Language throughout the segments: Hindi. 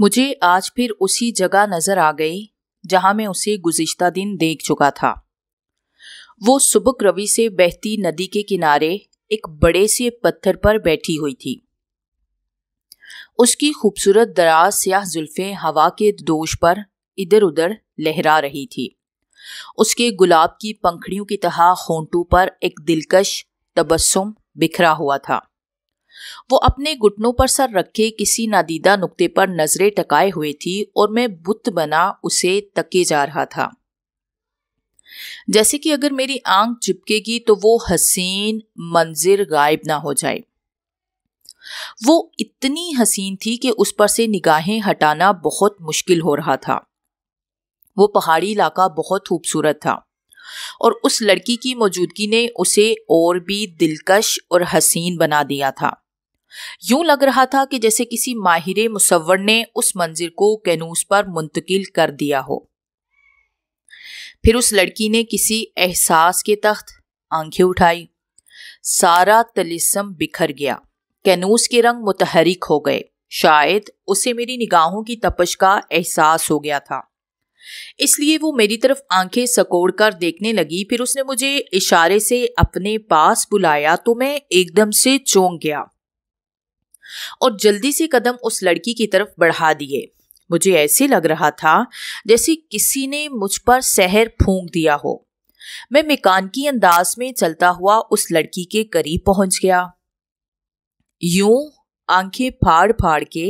मुझे आज फिर उसी जगह नजर आ गई जहां मैं उसे गुजश्ता दिन देख चुका था वो सुबक रवि से बहती नदी के किनारे एक बड़े से पत्थर पर बैठी हुई थी उसकी खूबसूरत दराज स्याह जुल्फें हवा के दोष पर इधर उधर लहरा रही थी उसके गुलाब की पंखड़ियों की तरह होंटू पर एक दिलकश तबस्सुम बिखरा हुआ था वो अपने घुटनों पर सर रखे किसी नादीदा नुक्ते पर नजरें टकाए हुए थी और मैं बुत बना उसे तके जा रहा था जैसे कि अगर मेरी आंख चिपकेगी तो वो हसीन मंजिर गायब ना हो जाए वो इतनी हसीन थी कि उस पर से निगाहें हटाना बहुत मुश्किल हो रहा था वो पहाड़ी इलाका बहुत खूबसूरत था और उस लड़की की मौजूदगी ने उसे और भी दिलकश और हसीन बना दिया था यूं लग रहा था कि जैसे किसी माहिर मुसवर ने उस मंजिर को कैनूस पर मुंतकिल कर दिया हो फिर उस लड़की ने किसी एहसास के तख्त आंखें उठाई सारा तलिसम बिखर गया कैनूस के रंग मुतहरिक हो गए शायद उसे मेरी निगाहों की तपश का एहसास हो गया था इसलिए वो मेरी तरफ आंखें सकोड़ कर देखने लगी फिर उसने मुझे इशारे से अपने पास बुलाया तो मैं एकदम से चौंक गया और जल्दी से कदम उस लड़की की तरफ बढ़ा दिए मुझे ऐसे लग रहा था जैसे किसी ने मुझ पर शहर फूंक दिया हो मैं मेकानकी अंदाज में चलता हुआ उस लड़की के करीब पहुंच गया यूं आंखें फाड़ फाड़ के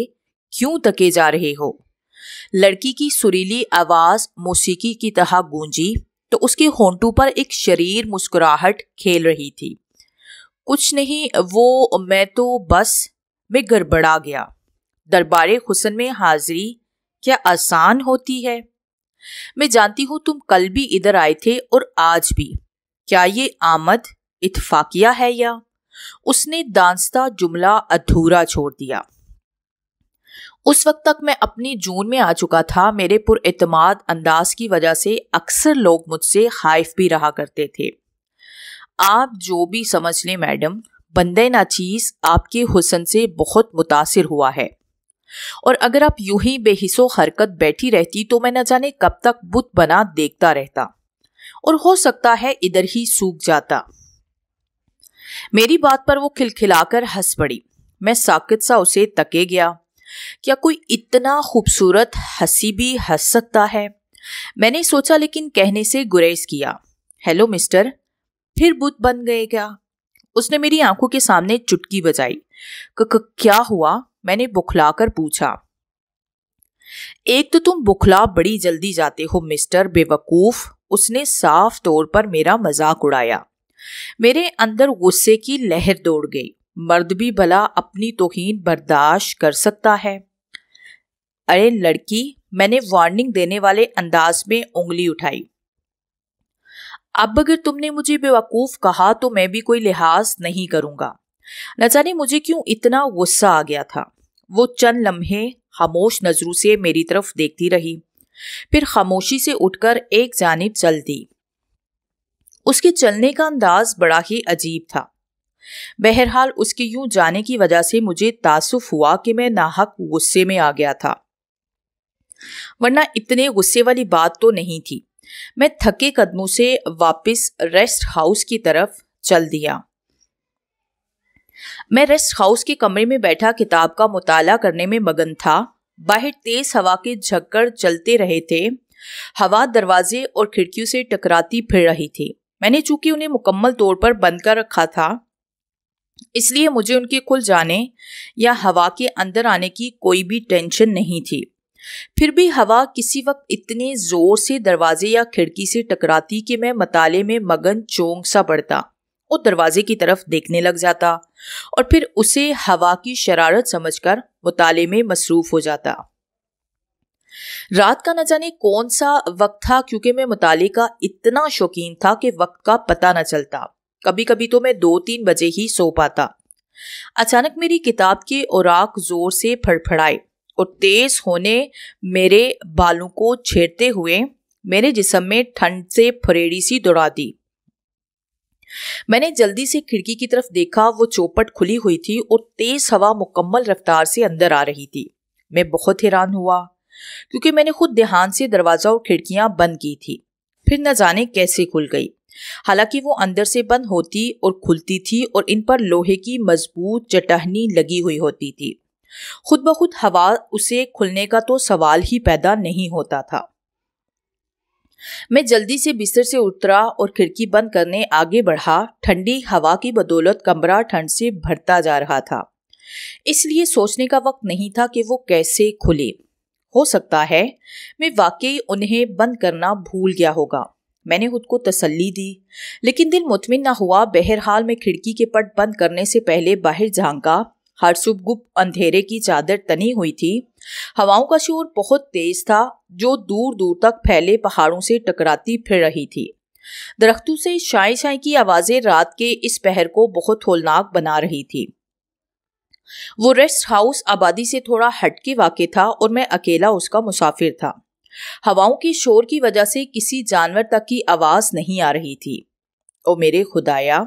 क्यों तके जा रहे हो लड़की की सुरीली आवाज मौसीकी की तरह गूंजी तो उसके होंटू पर एक शरीर मुस्कुराहट खेल रही थी कुछ नहीं वो मैं तो बस में गड़बड़ा गया दरबार हुसन में हाजिरी क्या आसान होती है मैं जानती हूँ तुम कल भी इधर आए थे और आज भी क्या ये आमद इतफाकिया है या उसने दानस्ता जुमला अधूरा छोड़ दिया उस वक्त तक मैं अपनी जून में आ चुका था मेरे पुरमाद अंदाज की वजह से अक्सर लोग मुझसे हाइफ भी रहा करते थे आप जो भी समझ लें मैडम बंदे नाचीज़ आपके हुसन से बहुत मुतासर हुआ है और अगर आप यूं ही बेहिसो हरकत बैठी रहती तो मैं न जाने कब तक बुत बना देखता रहता और हो सकता है इधर ही सूख जाता मेरी बात पर वो खिलखिलाकर हंस पड़ी मैं साकित सा उसे तके गया क्या कोई इतना खूबसूरत हंसी भी हंस सकता है मैंने सोचा लेकिन कहने से गुरेज किया हेलो मिस्टर फिर बुत बन गए क्या उसने मेरी आंखों के सामने चुटकी बजाई क्या हुआ मैंने बुखलाकर पूछा एक तो तुम बुखला बड़ी जल्दी जाते हो मिस्टर बेवकूफ उसने साफ तौर पर मेरा मजाक उड़ाया मेरे अंदर गुस्से की लहर दौड़ गई मर्द भी भला अपनी तोहीन बर्दाश्त कर सकता है अरे लड़की मैंने वार्निंग देने वाले अंदाज में उंगली उठाई अब अगर तुमने मुझे बेवकूफ़ कहा तो मैं भी कोई लिहाज नहीं करूँगा न जाने मुझे क्यों इतना गुस्सा आ गया था वो चंद लम्हे खामोश नज़रों से मेरी तरफ देखती रही फिर खामोशी से उठकर एक जानब चल दी उसके चलने का अंदाज बड़ा ही अजीब था बहरहाल उसके यूं जाने की वजह से मुझे तासुफ हुआ कि मैं नाहक गुस्से में आ गया था वरना इतने गुस्से वाली बात तो नहीं थी मैं थके कदमों से वापस रेस्ट हाउस की तरफ चल दिया मैं रेस्ट हाउस के कमरे में बैठा किताब का मुताला करने में मगन था बाहर तेज हवा के झक्कर चलते रहे थे हवा दरवाजे और खिड़कियों से टकराती फिर रही थी मैंने चूंकि उन्हें मुकम्मल तौर पर बंद कर रखा था इसलिए मुझे उनके खुल जाने या हवा के अंदर आने की कोई भी टेंशन नहीं थी फिर भी हवा किसी वक्त इतने जोर से दरवाजे या खिड़की से टकराती कि मैं मताले में मगन चोंग सा पड़ता और दरवाजे की तरफ देखने लग जाता और फिर उसे हवा की शरारत समझकर मताले में मसरूफ हो जाता रात का न जाने कौन सा वक्त था क्योंकि मैं मताले का इतना शौकीन था कि वक्त का पता न चलता कभी कभी तो मैं दो तीन बजे ही सो पाता अचानक मेरी किताब के औराक जोर से फड़फड़ाए और तेज होने मेरे बालों को छेड़ते हुए मेरे जिसम में ठंड से फरेड़ी सी दौड़ा दी मैंने जल्दी से खिड़की की तरफ देखा वो चौपट खुली हुई थी और तेज हवा मुकम्मल रफ्तार से अंदर आ रही थी मैं बहुत हैरान हुआ क्योंकि मैंने खुद ध्यान से दरवाजा और खिड़कियां बंद की थी फिर न जाने कैसे खुल गई हालांकि वो अंदर से बंद होती और खुलती थी और इन पर लोहे की मजबूत चटहनी लगी हुई होती थी खुद ब खुद हवा उसे खुलने का तो सवाल ही पैदा नहीं होता था मैं जल्दी से बिस्तर से उतरा और खिड़की बंद करने आगे बढ़ा ठंडी हवा की बदौलत कमरा ठंड से भरता जा रहा था इसलिए सोचने का वक्त नहीं था कि वो कैसे खुले हो सकता है मैं वाकई उन्हें बंद करना भूल गया होगा मैंने खुद को तसल्ली दी लेकिन दिल मुतमिन ना हुआ बहरहाल मैं खिड़की के पट बंद करने से पहले बाहर झांका गुप्त अंधेरे की चादर तनी हुई थी हवाओं का शोर बहुत तेज था जो दूर दूर तक फैले पहाड़ों से टकराती फिर रही थी दरख्तों से शाई शाई की आवाजें रात के इस पहर को बहुत होलनाक बना रही थी वो रेस्ट हाउस आबादी से थोड़ा हटके वाके था और मैं अकेला उसका मुसाफिर था हवाओं के शोर की वजह से किसी जानवर तक की आवाज नहीं आ रही थी ओ मेरे खुदाया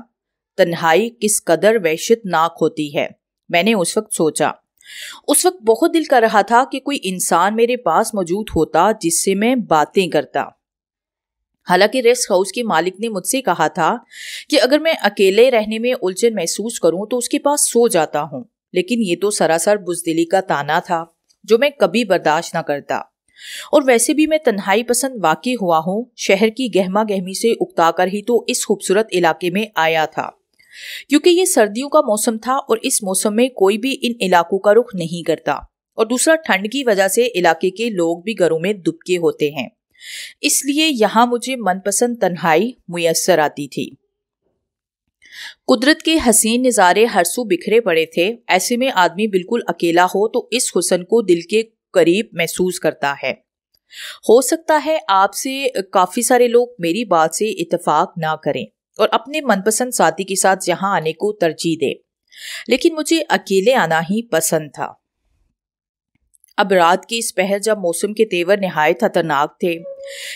तन्हाई किस कदर नाक होती है मैंने उस वक्त सोचा उस वक्त बहुत दिल कर रहा था कि कोई इंसान मेरे पास मौजूद होता जिससे मैं बातें करता हालांकि रेस्ट हाउस के मालिक ने मुझसे कहा था कि अगर मैं अकेले रहने में उलझन महसूस करूं तो उसके पास सो जाता हूं लेकिन ये तो सरासर बुजदिली का ताना था जो मैं कभी बर्दाश्त ना करता और वैसे भी मैं तन्हाई पसंद वाकई हुआ हूँ शहर की गहमा गहमी से कर ही तो इस खूबसूरत इलाके में आया था क्योंकि ये सर्दियों का मौसम था और इस मौसम में कोई भी इन इलाकों का रुख नहीं करता और दूसरा ठंड की वजह से इलाके के लोग भी घरों में दुबके होते हैं इसलिए यहाँ मुझे मनपसंद तन्हाई मुयसर आती थी कुदरत के हसीन नज़ारे हर सू बिखरे पड़े थे ऐसे में आदमी बिल्कुल अकेला हो तो इस हुसन को दिल के करीब महसूस करता है हो सकता है आपसे काफ़ी सारे लोग मेरी बात से इतफाक ना करें और अपने मनपसंद साथी के साथ यहाँ आने को तरजीह दे लेकिन मुझे अकेले आना ही पसंद था अब रात की इस पहर जब मौसम के तेवर नहायत खतरनाक थे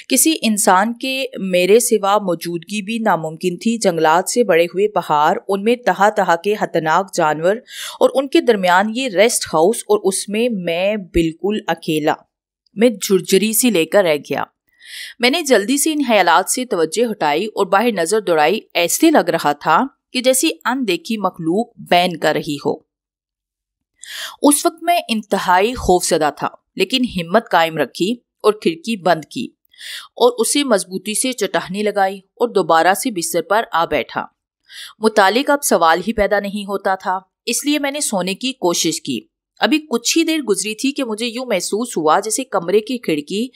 किसी इंसान के मेरे सिवा मौजूदगी भी नामुमकिन थी जंगलात से बड़े हुए पहाड़ उनमें तहा तहा के खतरनाक जानवर और उनके दरमियान ये रेस्ट हाउस और उसमें मैं बिल्कुल अकेला मैं झुरझुरी सी लेकर रह गया मैंने जल्दी से इन ख्यालात से तवज्जो हटाई और बाहर नज़र दौड़ाई ऐसे लग रहा था कि जैसी अनदेखी मखलूक बैन कर रही हो उस वक्त मैं इंतहाई खौफजदा था लेकिन हिम्मत कायम रखी और खिड़की बंद की और उसे मजबूती से चटाहने लगाई और दोबारा से बिस्तर पर आ बैठा मुतालिक अब सवाल ही पैदा नहीं होता था इसलिए मैंने सोने की कोशिश की अभी कुछ ही देर गुजरी थी कि मुझे यूं महसूस हुआ जैसे कमरे की खिड़की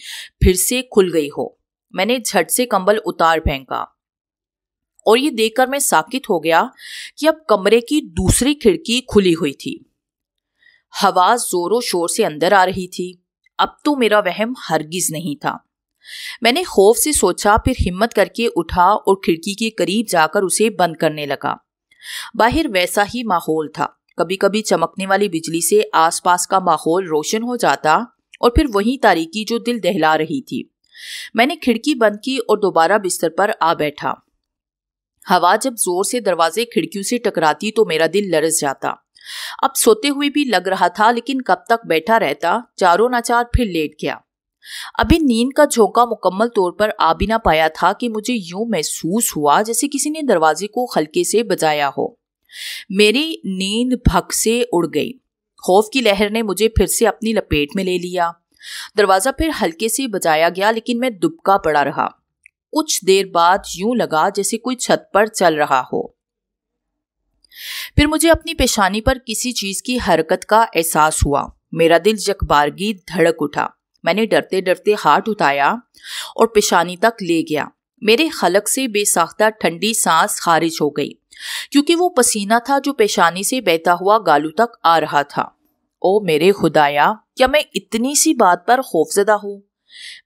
फिर से खुल गई हो मैंने झट से कंबल उतार फेंका और ये देखकर मैं साकित हो गया कि अब कमरे की दूसरी खिड़की खुली हुई थी हवा जोरों शोर से अंदर आ रही थी अब तो मेरा वहम हरगिज नहीं था मैंने खौफ से सोचा फिर हिम्मत करके उठा और खिड़की के करीब जाकर उसे बंद करने लगा बाहर वैसा ही माहौल था कभी कभी चमकने वाली बिजली से आसपास का माहौल रोशन हो जाता और फिर वही तारीकी जो दिल दहला रही थी मैंने खिड़की बंद की और दोबारा बिस्तर पर आ बैठा हवा जब जोर से दरवाजे खिड़कियों से टकराती तो मेरा दिल लरस जाता अब सोते हुए भी लग रहा था लेकिन कब तक बैठा रहता चारों नाचार फिर लेट गया अभी नींद का झोंका मुकम्मल तौर पर आ भी ना पाया था कि मुझे यूं महसूस हुआ जैसे किसी ने दरवाजे को हल्के से बजाया हो मेरी नींद भक से उड़ गई खौफ की लहर ने मुझे फिर से अपनी लपेट में ले लिया दरवाज़ा फिर हल्के से बजाया गया लेकिन मैं दुबका पड़ा रहा कुछ देर बाद यूं लगा जैसे कोई छत पर चल रहा हो फिर मुझे अपनी पेशानी पर किसी चीज़ की हरकत का एहसास हुआ मेरा दिल जकबारगी धड़क उठा मैंने डरते डरते हाथ उठाया और पेशानी तक ले गया मेरे खलक से बेसाख्ता ठंडी सांस खारिज हो गई क्योंकि वो पसीना था जो पेशानी से बहता हुआ गालू तक आ रहा था ओ मेरे खुदाया क्या मैं इतनी सी बात पर खौफजदा हूँ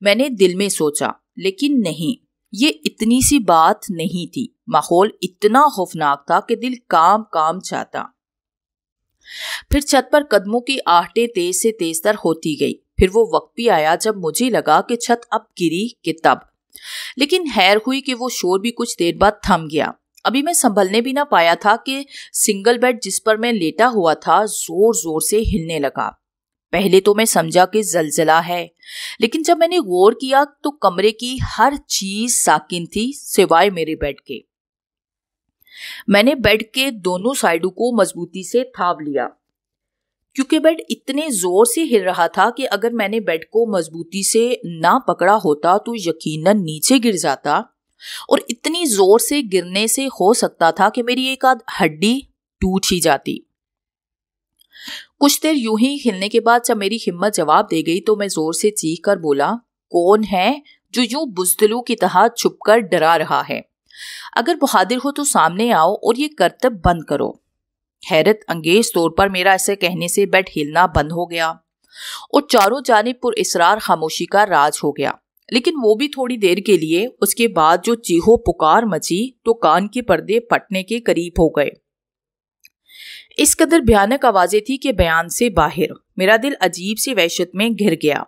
मैंने दिल में सोचा लेकिन नहीं ये इतनी सी बात नहीं थी माहौल इतना खौफनाक था कि दिल काम काम चाहता फिर छत पर कदमों की आहटें तेज से तेज तर होती गई फिर वो वक्त भी आया जब मुझे लगा कि छत अब गिरी कि तब लेकिन हैर हुई कि वो शोर भी कुछ देर बाद थम गया अभी मैं संभलने भी ना पाया था कि सिंगल बेड जिस पर मैं लेटा हुआ था जोर जोर से हिलने लगा पहले तो मैं समझा कि जलजला है लेकिन जब मैंने गौर किया तो कमरे की हर चीज साकिन थी सिवाय मेरे बेड के मैंने बेड के दोनों साइडों को मजबूती से थाप लिया क्योंकि बेड इतने जोर से हिल रहा था कि अगर मैंने बेड को मजबूती से ना पकड़ा होता तो यकीनन नीचे गिर जाता और इतनी जोर से गिरने से हो सकता था कि मेरी एक आध हड्डी टूट ही जाती कुछ देर यूं ही हिलने के बाद जब मेरी हिम्मत जवाब दे गई तो मैं जोर से चीख कर बोला कौन है जो यूं बुजदलू की तरह छुपकर डरा रहा है अगर बहादुर हो तो सामने आओ और ये करतब बंद करो हैरत अंगेज तौर पर मेरा ऐसे कहने से बेड हिलना बंद हो गया और चारों जानब इसरार खामोशी का राज हो गया लेकिन वो भी थोड़ी देर के लिए उसके बाद जो चीहो पुकार मची तो कान के पर्दे फटने के करीब हो गए इस कदर भयानक आवाजें थी कि बयान से बाहर मेरा दिल अजीब सी वहशत में घिर गया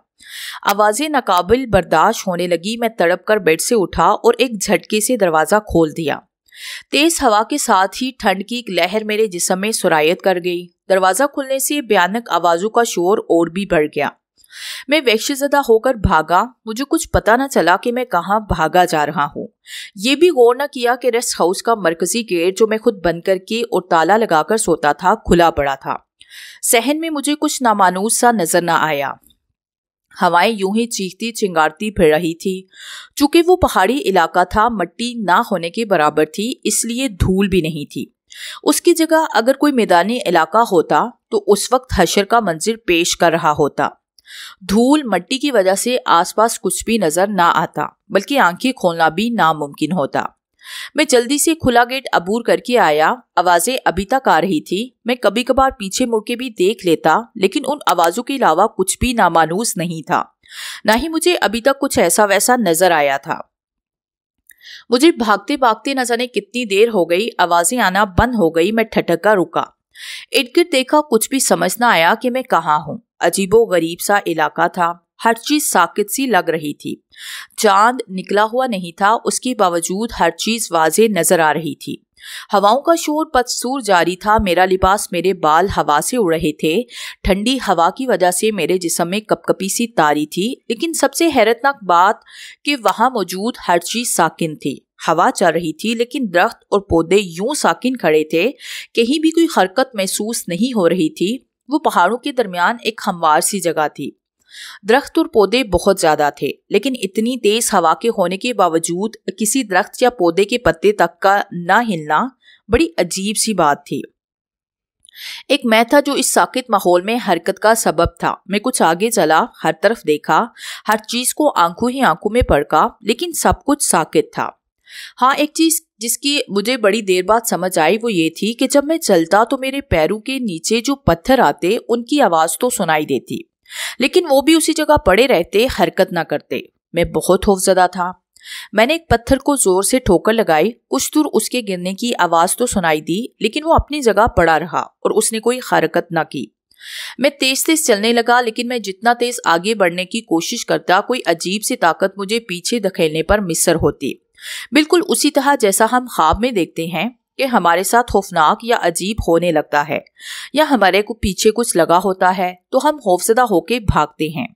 आवाजें नाकाबिल बर्दाश्त होने लगी मैं तड़प कर बेड से उठा और एक झटके से दरवाजा खोल दिया तेज हवा के साथ ही ठंड की एक लहर मेरे जिसम में सुरायत कर गई दरवाजा खुलने से भयानक आवाजों का शोर और भी बढ़ गया मैं वैश्यजदा होकर भागा मुझे कुछ पता न चला कि मैं कहाँ भागा जा रहा हूँ ये भी गौर न किया कि रेस्ट हाउस का मरकजी गेट जो मैं खुद बंद करके और ताला लगाकर सोता था खुला पड़ा था सहन में मुझे कुछ नामानूस सा नजर न आया हवाएं यूं ही चीखती चिंगारती फिर रही थी चूंकि वो पहाड़ी इलाका था मट्टी ना होने के बराबर थी इसलिए धूल भी नहीं थी उसकी जगह अगर कोई मैदानी इलाका होता तो उस वक्त हशर का मंजिर पेश कर रहा होता धूल मट्टी की वजह से आसपास कुछ भी नजर ना आता बल्कि आंखें खोलना भी नामुमकिन होता मैं जल्दी से खुला गेट अबूर करके आया आवाजें अभी तक आ रही थी मैं कभी कभार पीछे मुड़के भी देख लेता लेकिन उन आवाजों के अलावा कुछ भी नामानूस नहीं था ना ही मुझे अभी तक कुछ ऐसा वैसा नजर आया था मुझे भागते भागते न जाने कितनी देर हो गई आवाजें आना बंद हो गई मैं ठटक कर रुका इर्द गिर्द देखा कुछ भी समझ ना आया कि मैं कहाँ हूँ अजीबो गरीब सा इलाका था हर चीज साकित सी लग रही थी चांद निकला हुआ नहीं था उसके बावजूद हर चीज वाजे नजर आ रही थी हवाओं का शोर पदसूर जारी था मेरा लिबास मेरे बाल हवा से उड़ रहे थे ठंडी हवा की वजह से मेरे जिसम में कपकपी सी तारी थी लेकिन सबसे हैरतनाक बात कि वहां मौजूद हर चीज साकिन थी हवा चल रही थी लेकिन दरख्त और पौधे यूं साकिन खड़े थे कहीं भी कोई हरकत महसूस नहीं हो रही थी वो पहाड़ों के दरमियान एक हमवार सी जगह थी दरख्त और पौधे बहुत ज्यादा थे लेकिन इतनी तेज हवा के होने के बावजूद किसी दरख्त या पौधे के पत्ते तक का ना हिलना बड़ी अजीब सी बात थी एक मैं था जो इस साकित माहौल में हरकत का सबब था मैं कुछ आगे चला हर तरफ देखा हर चीज को आंखों ही आंखों में पड़का लेकिन सब कुछ साकित था हाँ एक चीज जिसकी मुझे बड़ी देर बाद समझ आई वो ये थी कि जब मैं चलता तो मेरे पैरों के नीचे जो पत्थर आते उनकी आवाज तो सुनाई देती लेकिन वो भी उसी जगह पड़े रहते हरकत ना करते मैं बहुत खौफजदा था मैंने एक पत्थर को जोर से ठोकर लगाई कुछ दूर उसके गिरने की आवाज़ तो सुनाई दी लेकिन वो अपनी जगह पड़ा रहा और उसने कोई हरकत ना की मैं तेज तेज चलने लगा लेकिन मैं जितना तेज आगे बढ़ने की कोशिश करता कोई अजीब सी ताकत मुझे पीछे धकेलने पर मिसर होती बिल्कुल उसी तरह जैसा हम ख्वाब में देखते हैं कि हमारे साथ खौफनाक या अजीब होने लगता है या हमारे को पीछे कुछ लगा होता है तो हम खौफजदा होके भागते हैं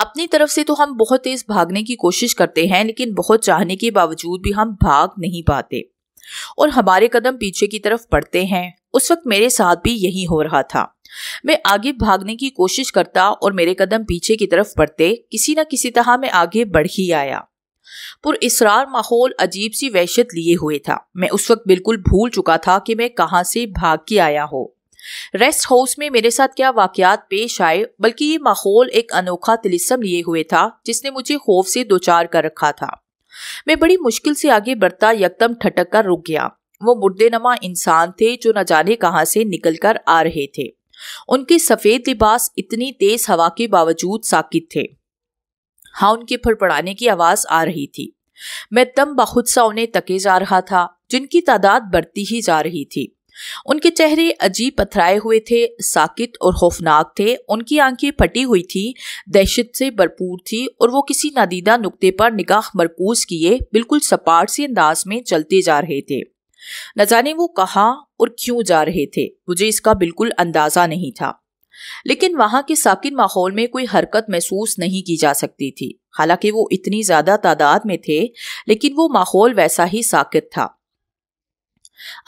अपनी तरफ से तो हम बहुत तेज भागने की कोशिश करते हैं लेकिन बहुत चाहने के बावजूद भी हम भाग नहीं पाते और हमारे कदम पीछे की तरफ पड़ते हैं उस वक्त मेरे साथ भी यही हो रहा था मैं आगे भागने की कोशिश करता और मेरे कदम पीछे की तरफ पड़ते किसी न किसी तरह मैं आगे बढ़ ही आया पुरसरार माहौल अजीब सी वहशत लिए हुए था मैं उस वक्त बिल्कुल भूल चुका था कि मैं कहाँ से भाग के आया हो रेस्ट हाउस में मेरे साथ क्या वाकयात पेश आए बल्कि ये माहौल एक अनोखा तिलिस्म लिए हुए था जिसने मुझे खौफ से दो चार कर रखा था मैं बड़ी मुश्किल से आगे बढ़ता यकदम ठटक कर रुक गया वो मुर्देनमा इंसान थे जो न जाने कहाँ से निकल कर आ रहे थे उनके सफ़ेद लिबास इतनी तेज हवा के बावजूद साकित थे हाँ उनके फड़फड़ाने की आवाज आ रही थी मैं दम बखुद सा उन्हें तके जा रहा था जिनकी तादाद बढ़ती ही जा रही थी उनके चेहरे अजीब पथराए हुए थे साकित और खौफनाक थे उनकी आंखें फटी हुई थी दहशत से भरपूर थी और वो किसी नादीदा नुक्ते पर निगाह मरकूज किए बिल्कुल सपाट से अंदाज में चलते जा रहे थे न जाने वो कहाँ और क्यों जा रहे थे मुझे इसका बिल्कुल अंदाजा नहीं था लेकिन वहां के साकिन माहौल में कोई हरकत महसूस नहीं की जा सकती थी हालांकि वो इतनी ज्यादा तादाद में थे लेकिन वो माहौल वैसा ही साकित था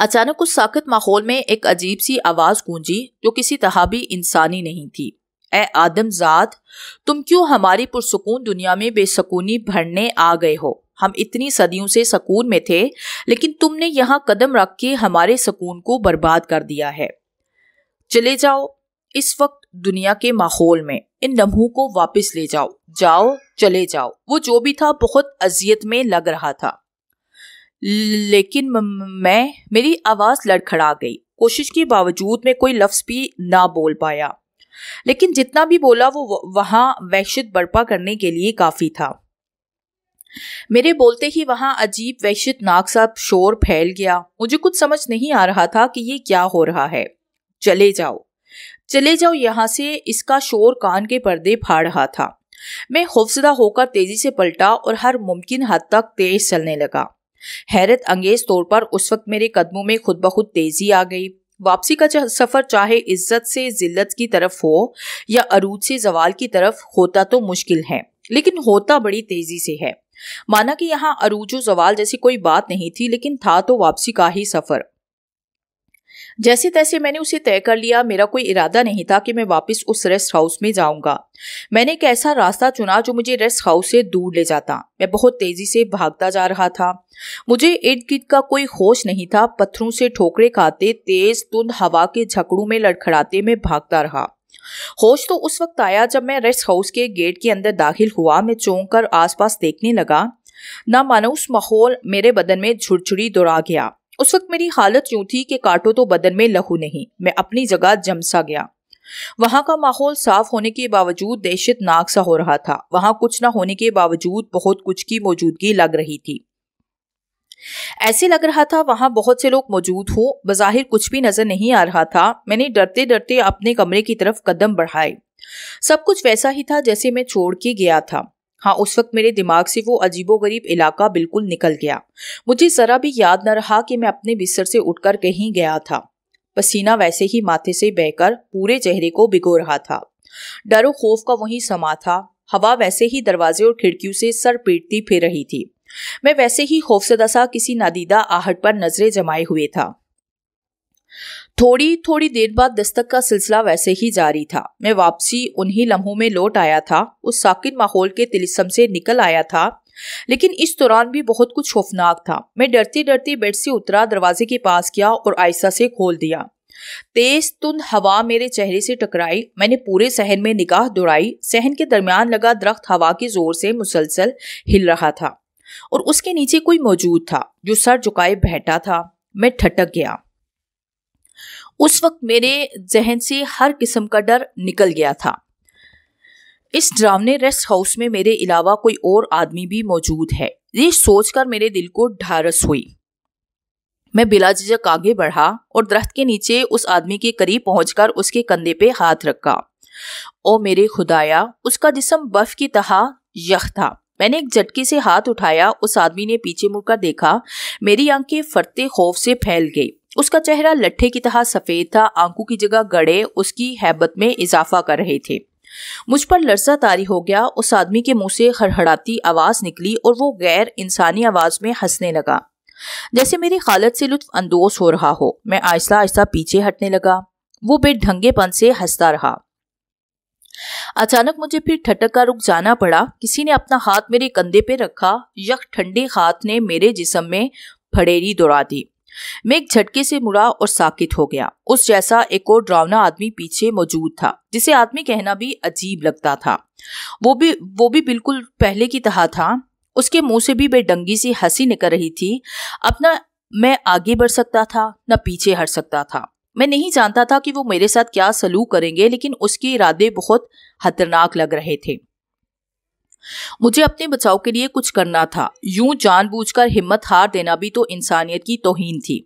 अचानक उस साकित माहौल में एक अजीब सी आवाज गूंजी जो किसी तरह भी इंसानी नहीं थी ए आदमजात तुम क्यों हमारी पुरसकून दुनिया में बेसकूनी भरने आ गए हो हम इतनी सदियों से सकून में थे लेकिन तुमने यहाँ कदम रख के हमारे सकून को बर्बाद कर दिया है चले जाओ इस वक्त दुनिया के माहौल में इन लम्हों को वापस ले जाओ जाओ चले जाओ वो जो भी था बहुत अजियत में लग रहा था लेकिन मैं मेरी आवाज लड़खड़ा गई कोशिश के बावजूद मैं कोई लफ्ज भी ना बोल पाया लेकिन जितना भी बोला वो वहां वहशत बर्पा करने के लिए काफी था मेरे बोलते ही वहां अजीब वहशत नाक सा शोर फैल गया मुझे कुछ समझ नहीं आ रहा था कि ये क्या हो रहा है चले जाओ चले जाओ यहाँ से इसका शोर कान के पर्दे फाड़ रहा था मैं खौफजदा होकर तेजी से पलटा और हर मुमकिन हद तक तेज चलने लगा हैरत अंगेज तौर पर उस वक्त मेरे कदमों में खुद ब खुद तेजी आ गई वापसी का सफर चाहे इज्जत से जिल्लत की तरफ हो या अरूज से जवाल की तरफ होता तो मुश्किल है लेकिन होता बड़ी तेजी से है माना कि यहाँ अरूज जवाल जैसी कोई बात नहीं थी लेकिन था तो वापसी का ही सफर जैसे तैसे मैंने उसे तय कर लिया मेरा कोई इरादा नहीं था कि मैं वापस उस रेस्ट हाउस में जाऊंगा मैंने एक ऐसा रास्ता चुना जो मुझे रेस्ट हाउस से दूर ले जाता मैं बहुत तेजी से भागता जा रहा था मुझे इर्द गिर्द का कोई होश नहीं था पत्थरों से ठोकरे खाते तेज तुंद हवा के झकड़ों में लड़खड़ाते मैं भागता रहा होश तो उस वक्त आया जब मैं रेस्ट हाउस के गेट के अंदर दाखिल हुआ मैं चौंक कर आसपास देखने लगा ना मानो उस माहौल मेरे बदन में झुरझुरी दौड़ा गया उस वक्त मेरी हालत यूं थी कि काटो तो बदन में लहू नहीं मैं अपनी जगह जमसा गया वहां का माहौल साफ होने के बावजूद दहशत नाक सा हो रहा था वहां कुछ ना होने के बावजूद बहुत कुछ की मौजूदगी लग रही थी ऐसे लग रहा था वहां बहुत से लोग मौजूद हों बज़ाहिर कुछ भी नजर नहीं आ रहा था मैंने डरते डरते अपने कमरे की तरफ कदम बढ़ाए सब कुछ वैसा ही था जैसे मैं छोड़ के गया था हाँ उस वक्त मेरे दिमाग से वो अजीबोगरीब इलाका बिल्कुल निकल गया मुझे ज़रा भी याद न रहा कि मैं अपने बिस्तर से उठकर कहीं गया था पसीना वैसे ही माथे से बहकर पूरे चेहरे को भिगो रहा था डर खौफ का वहीं समा था हवा वैसे ही दरवाजे और खिड़कियों से सर पीटती फिर रही थी मैं वैसे ही खौफसदा सा किसी नादीदा आहट पर नजरें जमाए हुए था थोड़ी थोड़ी देर बाद दस्तक का सिलसिला वैसे ही जारी था मैं वापसी उन्हीं लम्हों में लौट आया था उस साकिन माहौल के तिलिस्म से निकल आया था लेकिन इस दौरान भी बहुत कुछ खौफनाक था मैं डरती डरती बेड से उतरा दरवाजे के पास गया और आयसा से खोल दिया तेज तुंद हवा मेरे चेहरे से टकराई मैंने पूरे सहन में निगाह दौड़ाई सहन के दरमियान लगा दरख्त हवा के जोर से मुसलसल हिल रहा था और उसके नीचे कोई मौजूद था जो सर झुकाए बैठा था मैं ठटक गया उस वक्त मेरे जहन से हर किस्म का डर निकल गया था इस ड्रावने रेस्ट हाउस में मेरे अलावा कोई और आदमी भी मौजूद है ये सोचकर मेरे दिल को ढारस हुई मैं बिलाजक आगे बढ़ा और दरख्त के नीचे उस आदमी के करीब पहुंचकर उसके कंधे पे हाथ रखा ओ मेरे खुदाया उसका जिसम बर्फ की तरह यख था मैंने एक झटके से हाथ उठाया उस आदमी ने पीछे मुड़कर देखा मेरी आंखें फरते खौफ से फैल गई उसका चेहरा लट्ठे की तरह सफेद था आंखों की जगह गड़े उसकी हैबत में इजाफा कर रहे थे मुझ पर लर्जा तारी हो गया उस आदमी के मुंह से हड़हड़ाती आवाज निकली और वो गैर इंसानी आवाज में हंसने लगा जैसे मेरी हालत से लुत्फ अंदोज हो रहा हो मैं आहिस्ता आहिस्ता पीछे हटने लगा वो बेढंगेपन से हंसता रहा अचानक मुझे फिर ठटक का रुक जाना पड़ा किसी ने अपना हाथ मेरे कंधे पे रखा यख ठंडे हाथ ने मेरे जिसम में फड़ेरी दौड़ा दी मैं एक झटके से मुड़ा और साकित हो गया उस जैसा एक और ड्रावना आदमी पीछे मौजूद था जिसे आदमी कहना भी अजीब लगता था वो भी वो भी बिल्कुल पहले की तरह था उसके मुंह से भी बेडंगी सी हंसी निकल रही थी अपना मैं आगे बढ़ सकता था न पीछे हट सकता था मैं नहीं जानता था कि वो मेरे साथ क्या सलूक करेंगे लेकिन उसके इरादे बहुत खतरनाक लग रहे थे मुझे अपने बचाव के लिए कुछ करना था यूं जानबूझकर हिम्मत हार देना भी तो इंसानियत की तोहीन थी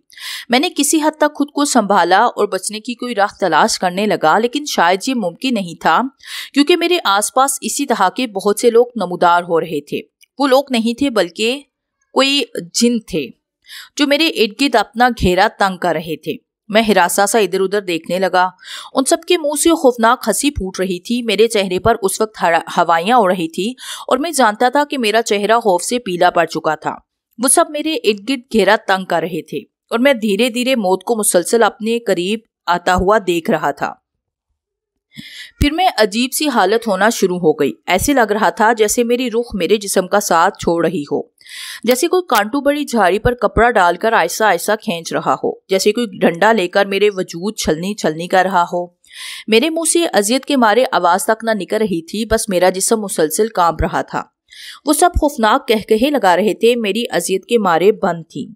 मैंने किसी हद तक खुद को संभाला और बचने की कोई राह तलाश करने लगा लेकिन शायद ये मुमकिन नहीं था क्योंकि मेरे आसपास इसी तरह के बहुत से लोग नमदार हो रहे थे वो लोग नहीं थे बल्कि कोई जिन थे जो मेरे इर्द गिर्द अपना घेरा तंग कर रहे थे मैं हिरासा सा इधर उधर देखने लगा उन सबके मुंह से खौफनाक हंसी फूट रही थी मेरे चेहरे पर उस वक्त हवाइयाँ उड़ रही थी और मैं जानता था कि मेरा चेहरा खौफ से पीला पड़ चुका था वो सब मेरे इर्द गिर्द घेरा तंग कर रहे थे और मैं धीरे धीरे मौत को मुसलसल अपने करीब आता हुआ देख रहा था फिर मैं अजीब सी हालत होना शुरू हो गई ऐसे लग रहा था जैसे मेरी रुख मेरे जिसम का साथ छोड़ रही हो जैसे कोई कांटू बड़ी झाड़ी पर कपड़ा डालकर ऐसा ऐसा खींच रहा हो जैसे कोई डंडा लेकर मेरे वजूद छलनी छलनी कर रहा हो मेरे मुंह से अजियत के मारे आवाज तक ना निकल रही थी बस मेरा जिसम मुसलसिल कांप रहा था वो सब खौफनाक कहे लगा रहे थे मेरी अजियत के मारे बंद थी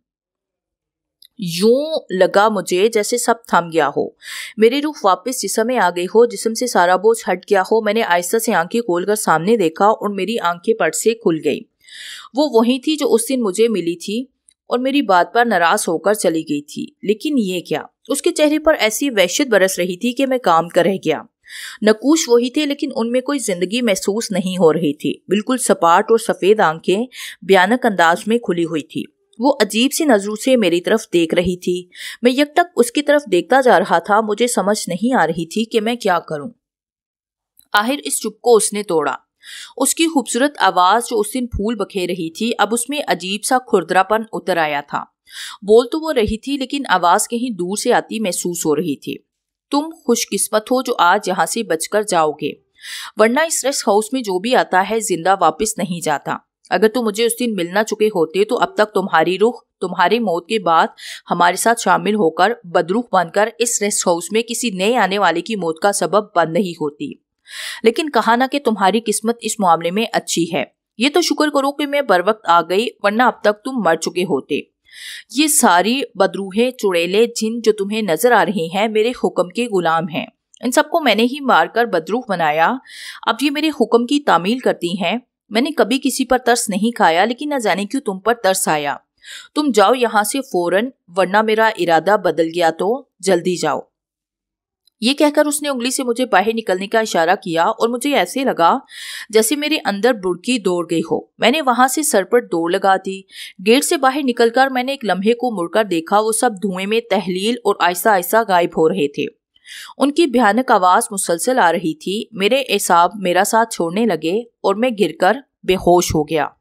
यूं लगा मुझे जैसे सब थम गया हो मेरी रूह वापस जिसम में आ गई हो जिसम से सारा बोझ हट गया हो मैंने आहिस्ता से आंखें खोलकर सामने देखा और मेरी आंखें पट से खुल गई वो वही थी जो उस दिन मुझे मिली थी और मेरी बात पर नाराज होकर चली गई थी लेकिन ये क्या उसके चेहरे पर ऐसी वहशत बरस रही थी कि मैं काम कर रह गया नकूश वही थे लेकिन उनमें कोई जिंदगी महसूस नहीं हो रही थी बिल्कुल सपाट और सफ़ेद आंखें भयानक अंदाज में खुली हुई थी वो अजीब सी नज़रों से मेरी तरफ देख रही थी मैं यक तक उसकी तरफ देखता जा रहा था मुझे समझ नहीं आ रही थी कि मैं क्या करूं आखिर इस चुप को उसने तोड़ा उसकी खूबसूरत आवाज जो उस दिन फूल बखेर रही थी अब उसमें अजीब सा खुरदरापन उतर आया था बोल तो वो रही थी लेकिन आवाज कहीं दूर से आती महसूस हो रही थी तुम खुशकिस्मत हो जो आज यहाँ से बचकर जाओगे वरना इस रेस्ट हाउस में जो भी आता है जिंदा वापस नहीं जाता अगर तुम मुझे उस दिन मिलना चुके होते तो अब तक तुम्हारी रुख तुम्हारी मौत के बाद हमारे साथ शामिल होकर बदरुख बनकर इस रेस्ट हाउस में किसी नए आने वाले की मौत का सबब बन नहीं होती लेकिन कहा ना कि तुम्हारी किस्मत इस मामले में अच्छी है ये तो शुक्र करो कि मैं बर वक्त आ गई वरना अब तक तुम मर चुके होते ये सारी बदरूहे चुड़ेले जिन जो तुम्हें नजर आ रही हैं मेरे हुक्म के गुलाम हैं इन सबको मैंने ही मारकर बदरूह बनाया अब ये मेरे हुक्म की तामील करती हैं मैंने कभी किसी पर तरस नहीं खाया लेकिन न जाने क्यों तुम पर तरस आया तुम जाओ यहाँ से फौरन वरना मेरा इरादा बदल गया तो जल्दी जाओ ये कहकर उसने उंगली से मुझे बाहर निकलने का इशारा किया और मुझे ऐसे लगा जैसे मेरे अंदर बुड़की दौड़ गई हो मैंने वहां से सर पर दौड़ लगा दी गेट से बाहर निकलकर मैंने एक लम्हे को मुड़कर देखा वो सब धुएं में तहलील और आहिस्ता आहिस्ता गायब हो रहे थे उनकी भयानक आवाज मुसलसल आ रही थी मेरे एसाब मेरा साथ छोड़ने लगे और मैं गिरकर बेहोश हो गया